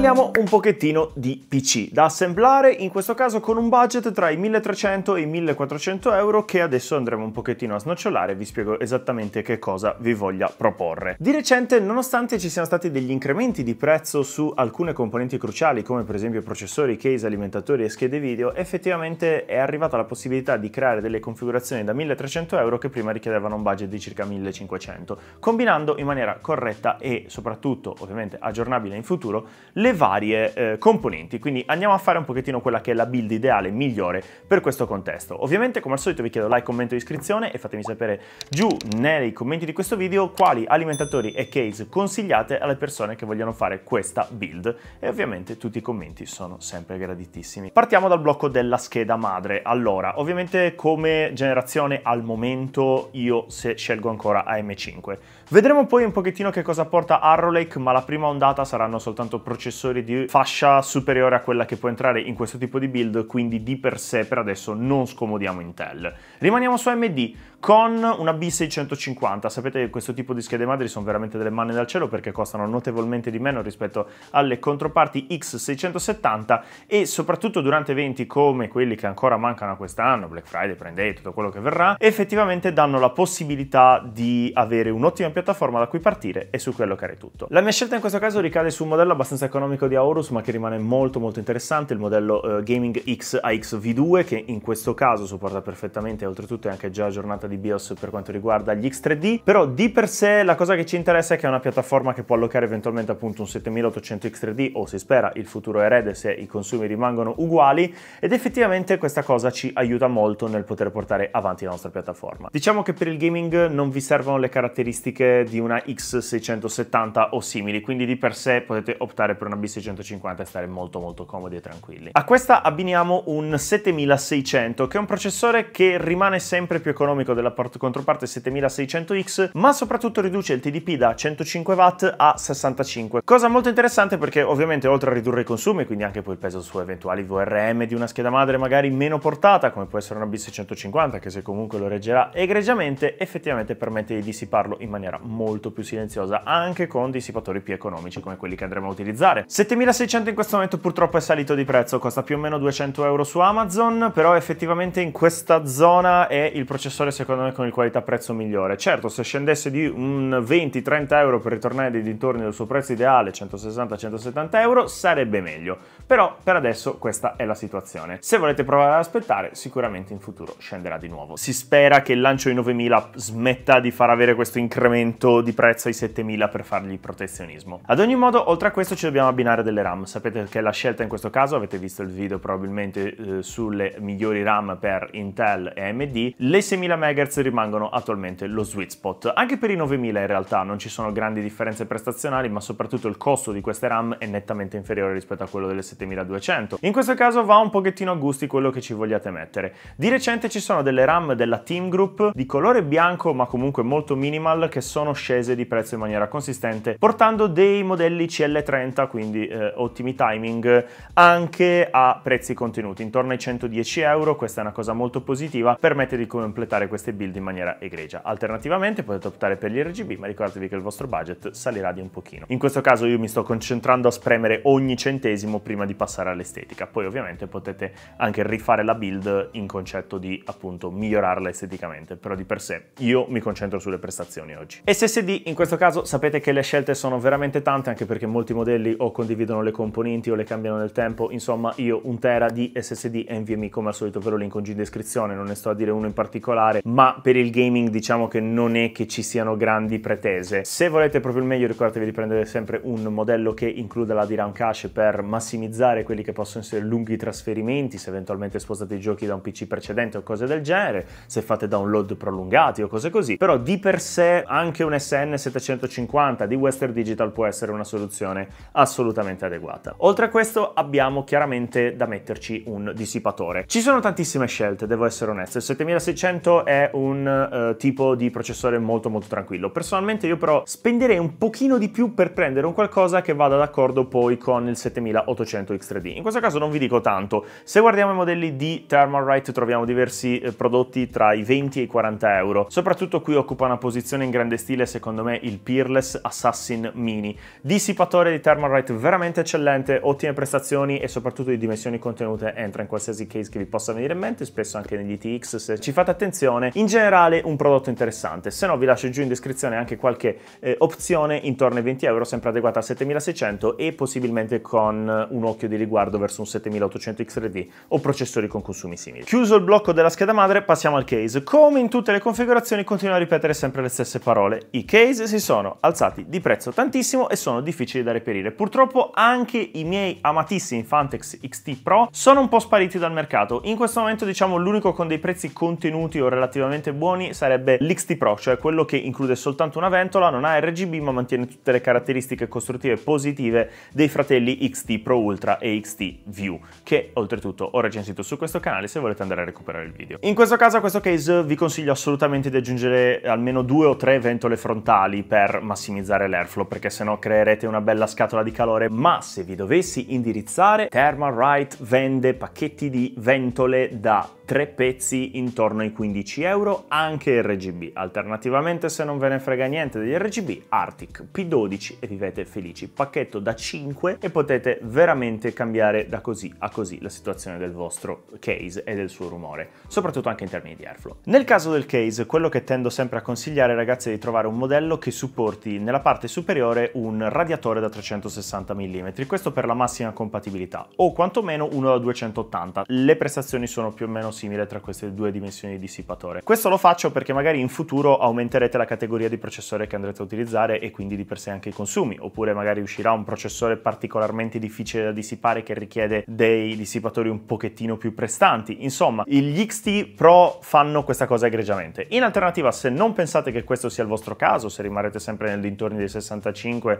Parliamo un pochettino di PC da assemblare, in questo caso con un budget tra i 1300 e i 1400 euro che adesso andremo un pochettino a snocciolare e vi spiego esattamente che cosa vi voglia proporre. Di recente, nonostante ci siano stati degli incrementi di prezzo su alcune componenti cruciali come per esempio processori, case, alimentatori e schede video, effettivamente è arrivata la possibilità di creare delle configurazioni da 1300 euro che prima richiedevano un budget di circa 1500, combinando in maniera corretta e soprattutto ovviamente aggiornabile in futuro le le varie eh, componenti, quindi andiamo a fare un pochettino quella che è la build ideale migliore per questo contesto. Ovviamente come al solito vi chiedo like, commento e iscrizione e fatemi sapere giù nei commenti di questo video quali alimentatori e case consigliate alle persone che vogliono fare questa build e ovviamente tutti i commenti sono sempre graditissimi. Partiamo dal blocco della scheda madre. Allora, ovviamente come generazione al momento io se scelgo ancora AM5. Vedremo poi un pochettino che cosa porta Arrow Lake, ma la prima ondata saranno soltanto processori difensori di fascia superiore a quella che può entrare in questo tipo di build, quindi di per sé per adesso non scomodiamo Intel. Rimaniamo su AMD con una B650, sapete che questo tipo di schede madri sono veramente delle manne dal cielo perché costano notevolmente di meno rispetto alle controparti X670 e soprattutto durante eventi come quelli che ancora mancano quest'anno, Black Friday, prendete tutto quello che verrà, effettivamente danno la possibilità di avere un'ottima piattaforma da cui partire e su quello che è tutto. La mia scelta in questo caso ricade su un modello abbastanza economico economico di Aorus ma che rimane molto molto interessante, il modello eh, Gaming X AX V2 che in questo caso supporta perfettamente oltretutto è anche già aggiornata di BIOS per quanto riguarda gli X3D, però di per sé la cosa che ci interessa è che è una piattaforma che può allocare eventualmente appunto un 7800 X3D o si spera il futuro erede se i consumi rimangono uguali ed effettivamente questa cosa ci aiuta molto nel poter portare avanti la nostra piattaforma. Diciamo che per il gaming non vi servono le caratteristiche di una X670 o simili, quindi di per sé potete optare per una R650 e stare molto molto comodi e tranquilli. A questa abbiniamo un 7600 che è un processore che rimane sempre più economico della controparte 7600X ma soprattutto riduce il TDP da 105 watt a 65 cosa molto interessante perché ovviamente oltre a ridurre i consumi quindi anche poi il peso su eventuali VRM di una scheda madre magari meno portata come può essere una B650 che se comunque lo reggerà egregiamente effettivamente permette di dissiparlo in maniera molto più silenziosa anche con dissipatori più economici come quelli che andremo a utilizzare 7600 in questo momento purtroppo è salito di prezzo, costa più o meno 200 euro su Amazon, però effettivamente in questa zona è il processore secondo me con il qualità-prezzo migliore. Certo, se scendesse di un 20-30 euro per ritornare dei dintorni del suo prezzo ideale, 160-170 euro, sarebbe meglio. Però per adesso questa è la situazione. Se volete provare ad aspettare, sicuramente in futuro scenderà di nuovo. Si spera che il lancio di 9000 smetta di far avere questo incremento di prezzo ai 7000 per fargli protezionismo. Ad ogni modo, oltre a questo ci dobbiamo abituare abbinare delle RAM. Sapete che la scelta in questo caso, avete visto il video probabilmente eh, sulle migliori RAM per Intel e AMD, le 6000 MHz rimangono attualmente lo sweet spot. Anche per i 9000 in realtà non ci sono grandi differenze prestazionali, ma soprattutto il costo di queste RAM è nettamente inferiore rispetto a quello delle 7200. In questo caso va un pochettino a gusti quello che ci vogliate mettere. Di recente ci sono delle RAM della Team Group di colore bianco ma comunque molto minimal che sono scese di prezzo in maniera consistente portando dei modelli CL30 quindi quindi eh, ottimi timing, anche a prezzi contenuti, intorno ai 110 euro, questa è una cosa molto positiva, permette di completare queste build in maniera egregia. Alternativamente potete optare per gli RGB, ma ricordatevi che il vostro budget salirà di un pochino. In questo caso io mi sto concentrando a spremere ogni centesimo prima di passare all'estetica, poi ovviamente potete anche rifare la build in concetto di appunto migliorarla esteticamente, però di per sé io mi concentro sulle prestazioni oggi. SSD in questo caso sapete che le scelte sono veramente tante anche perché molti modelli ho condividono le componenti o le cambiano nel tempo, insomma io un tera di SSD NVMe come al solito ve lo linko in descrizione, non ne sto a dire uno in particolare, ma per il gaming diciamo che non è che ci siano grandi pretese. Se volete proprio il meglio ricordatevi di prendere sempre un modello che includa la DRAM cache per massimizzare quelli che possono essere lunghi trasferimenti, se eventualmente spostate i giochi da un PC precedente o cose del genere, se fate download prolungati o cose così, però di per sé anche un SN750 di Western Digital può essere una soluzione assolutamente assolutamente adeguata. Oltre a questo abbiamo chiaramente da metterci un dissipatore. Ci sono tantissime scelte, devo essere onesto, il 7600 è un eh, tipo di processore molto molto tranquillo. Personalmente io però spenderei un pochino di più per prendere un qualcosa che vada d'accordo poi con il 7800 X3D. In questo caso non vi dico tanto, se guardiamo i modelli di Thermalright troviamo diversi eh, prodotti tra i 20 e i 40 euro. Soprattutto qui occupa una posizione in grande stile secondo me il Peerless Assassin Mini. Dissipatore di Thermalright internet veramente eccellente, ottime prestazioni e soprattutto di dimensioni contenute entra in qualsiasi case che vi possa venire in mente, spesso anche negli TX se ci fate attenzione. In generale un prodotto interessante, se no vi lascio giù in descrizione anche qualche eh, opzione intorno ai 20 euro, sempre adeguata a 7600 e possibilmente con eh, un occhio di riguardo verso un 7800 X3D o processori con consumi simili. Chiuso il blocco della scheda madre passiamo al case. Come in tutte le configurazioni continuo a ripetere sempre le stesse parole. I case si sono alzati di prezzo tantissimo e sono difficili da reperire. Purtroppo purtroppo anche i miei amatissimi Fantex XT Pro sono un po' spariti dal mercato. In questo momento diciamo l'unico con dei prezzi contenuti o relativamente buoni sarebbe l'XT Pro, cioè quello che include soltanto una ventola, non ha RGB ma mantiene tutte le caratteristiche costruttive positive dei fratelli XT Pro Ultra e XT View, che oltretutto ho recensito su questo canale se volete andare a recuperare il video. In questo caso a questo case vi consiglio assolutamente di aggiungere almeno due o tre ventole frontali per massimizzare l'airflow perché sennò creerete una bella scatola di calore calore, ma se vi dovessi indirizzare, Thermalright vende pacchetti di ventole da tre pezzi intorno ai 15 euro, anche RGB. Alternativamente, se non ve ne frega niente degli RGB, Arctic P12 e vivete felici. Pacchetto da 5 e potete veramente cambiare da così a così la situazione del vostro case e del suo rumore, soprattutto anche in termini di airflow. Nel caso del case, quello che tendo sempre a consigliare ragazzi è di trovare un modello che supporti nella parte superiore un radiatore da 360 mm, questo per la massima compatibilità, o quantomeno uno da 280. Le prestazioni sono più o meno simile tra queste due dimensioni di dissipatore. Questo lo faccio perché magari in futuro aumenterete la categoria di processore che andrete a utilizzare e quindi di per sé anche i consumi, oppure magari uscirà un processore particolarmente difficile da dissipare che richiede dei dissipatori un pochettino più prestanti. Insomma, gli XT Pro fanno questa cosa egregiamente. In alternativa, se non pensate che questo sia il vostro caso, se rimarrete sempre nel dintorni dei 65-80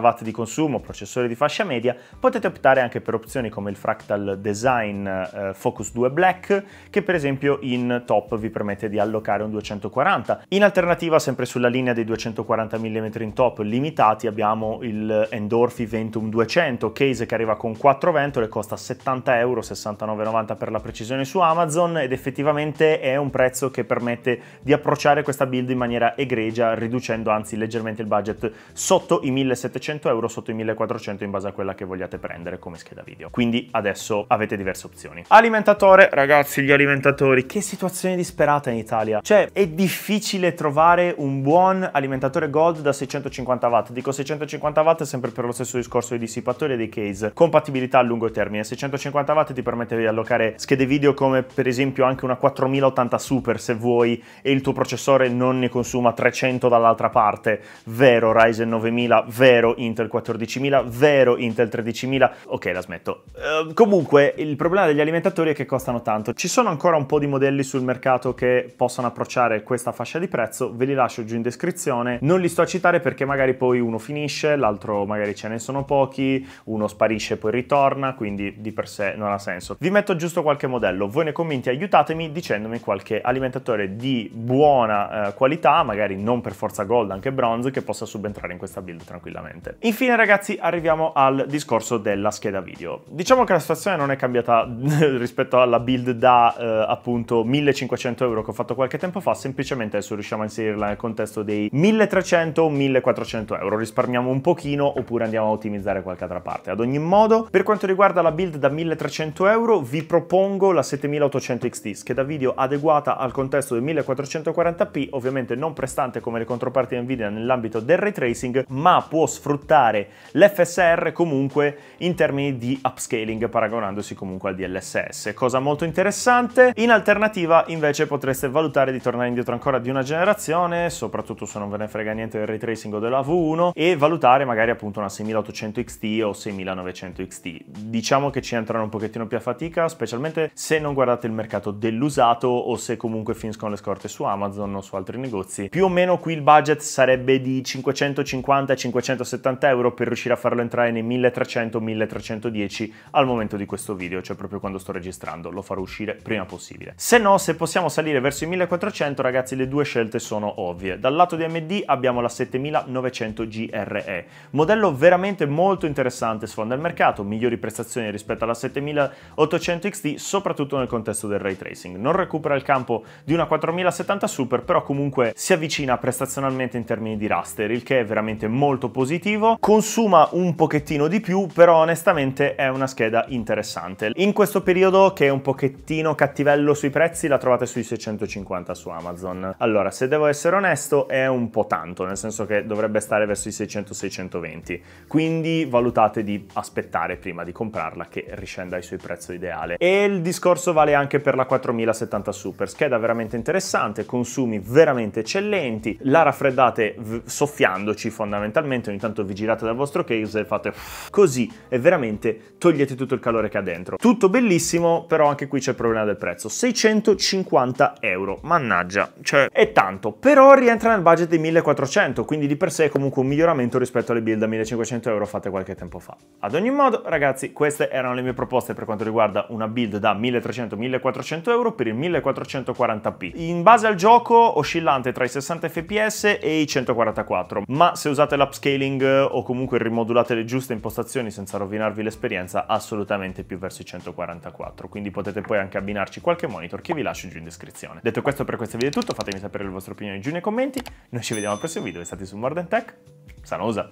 watt di consumo, processore di fascia media, potete optare anche per opzioni come il Fractal Design eh, Focus 2 Black che per esempio in top vi permette di allocare un 240. In alternativa sempre sulla linea dei 240 mm in top limitati abbiamo il Endorphi Ventum 200 case che arriva con 4 ventole, costa 70 euro, 69,90 per la precisione su Amazon ed effettivamente è un prezzo che permette di approcciare questa build in maniera egregia riducendo anzi leggermente il budget sotto i 1700 euro, sotto i 1400 in base a quella che vogliate prendere come scheda video. Quindi adesso avete diverse opzioni. Alimentatore, ragazzi spazi gli alimentatori. Che situazione disperata in Italia. Cioè, è difficile trovare un buon alimentatore gold da 650 watt. Dico 650 watt sempre per lo stesso discorso dei dissipatori e dei case. Compatibilità a lungo termine. 650 watt ti permette di allocare schede video come per esempio anche una 4080 Super se vuoi e il tuo processore non ne consuma 300 dall'altra parte. Vero Ryzen 9000, vero Intel 14000, vero Intel 13000. Ok, la smetto. Uh, comunque, il problema degli alimentatori è che costano tanto. Ci sono ancora un po' di modelli sul mercato che possono approcciare questa fascia di prezzo, ve li lascio giù in descrizione. Non li sto a citare perché magari poi uno finisce, l'altro magari ce ne sono pochi, uno sparisce e poi ritorna, quindi di per sé non ha senso. Vi metto giusto qualche modello, voi nei commenti aiutatemi dicendomi qualche alimentatore di buona eh, qualità, magari non per forza gold, anche bronze, che possa subentrare in questa build tranquillamente. Infine ragazzi arriviamo al discorso della scheda video. Diciamo che la situazione non è cambiata rispetto alla build da da eh, appunto 1500 euro che ho fatto qualche tempo fa, semplicemente adesso riusciamo a inserirla nel contesto dei 1300 o 1400 euro, risparmiamo un pochino oppure andiamo a ottimizzare qualche altra parte. Ad ogni modo, per quanto riguarda la build da 1300 euro, vi propongo la 7800 XT, che da video adeguata al contesto del 1440p, ovviamente non prestante come le controparti Nvidia nell'ambito del ray tracing, ma può sfruttare l'FSR comunque in termini di upscaling paragonandosi comunque al DLSS, cosa molto interessante interessante. In alternativa invece potreste valutare di tornare indietro ancora di una generazione, soprattutto se non ve ne frega niente del retracing o della V1 e valutare magari appunto una 6800 XT o 6900 XT. Diciamo che ci entrano un pochettino più a fatica, specialmente se non guardate il mercato dell'usato o se comunque finiscono le scorte su Amazon o su altri negozi. Più o meno qui il budget sarebbe di 550-570 euro per riuscire a farlo entrare nei 1300-1310 al momento di questo video, cioè proprio quando sto registrando, lo farò uscire uscire prima possibile. Se no, se possiamo salire verso i 1400, ragazzi, le due scelte sono ovvie. Dal lato di AMD abbiamo la 7900 GRE, modello veramente molto interessante, sfonda il mercato, migliori prestazioni rispetto alla 7800 XT, soprattutto nel contesto del ray tracing. Non recupera il campo di una 4070 Super, però comunque si avvicina prestazionalmente in termini di raster, il che è veramente molto positivo. Consuma un pochettino di più, però onestamente è una scheda interessante. In questo periodo che è un pochettino pochettino cattivello sui prezzi la trovate sui 650 su Amazon. Allora, se devo essere onesto, è un po' tanto, nel senso che dovrebbe stare verso i 600-620. Quindi valutate di aspettare prima di comprarla che riscenda ai suoi prezzi ideale. E il discorso vale anche per la 4070 Super, scheda veramente interessante, consumi veramente eccellenti, la raffreddate soffiandoci fondamentalmente, ogni tanto vi girate dal vostro case e fate così e veramente togliete tutto il calore che ha dentro. Tutto bellissimo, però anche qui c'è il problema del prezzo, 650 euro, mannaggia, cioè è tanto, però rientra nel budget dei 1400, quindi di per sé è comunque un miglioramento rispetto alle build a 1500 euro fatte qualche tempo fa. Ad ogni modo, ragazzi, queste erano le mie proposte per quanto riguarda una build da 1300-1400 euro per il 1440p. In base al gioco, oscillante tra i 60 fps e i 144, ma se usate l'upscaling eh, o comunque rimodulate le giuste impostazioni senza rovinarvi l'esperienza, assolutamente più verso i 144, quindi potete poi anche anche abbinarci qualche monitor che vi lascio giù in descrizione. Detto questo per questo video è tutto, fatemi sapere le vostre opinioni giù nei commenti, noi ci vediamo al prossimo video, e state su More Than Tech, Sanosa!